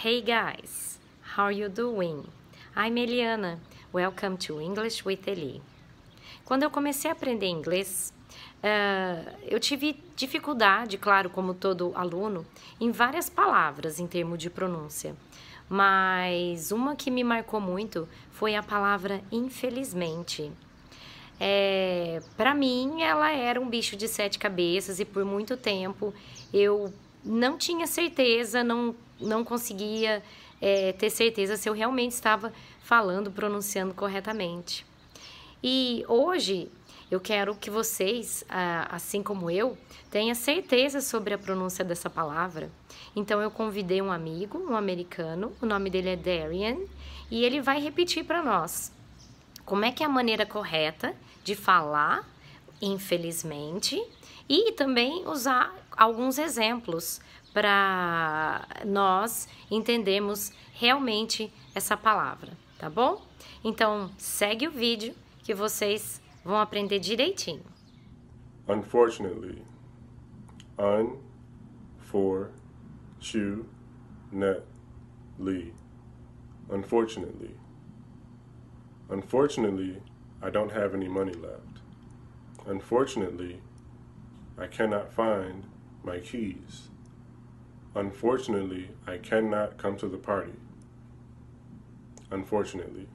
Hey guys, how are you doing? I'm Eliana. Welcome to English with Eli. Quando eu comecei a aprender inglês, uh, eu tive dificuldade, claro, como todo aluno, em várias palavras em termos de pronúncia. Mas uma que me marcou muito foi a palavra infelizmente. É, Para mim, ela era um bicho de sete cabeças e por muito tempo eu não tinha certeza, não, não conseguia é, ter certeza se eu realmente estava falando, pronunciando corretamente. E hoje eu quero que vocês, assim como eu, tenham certeza sobre a pronúncia dessa palavra. Então eu convidei um amigo, um americano, o nome dele é Darian, e ele vai repetir para nós como é que é a maneira correta de falar infelizmente, e também usar alguns exemplos para nós entendermos realmente essa palavra, tá bom? Então, segue o vídeo que vocês vão aprender direitinho. Unfortunately, un for net Unfortunately. Unfortunately, I don't have any money left. Unfortunately, I cannot find my keys. Unfortunately, I cannot come to the party. Unfortunately.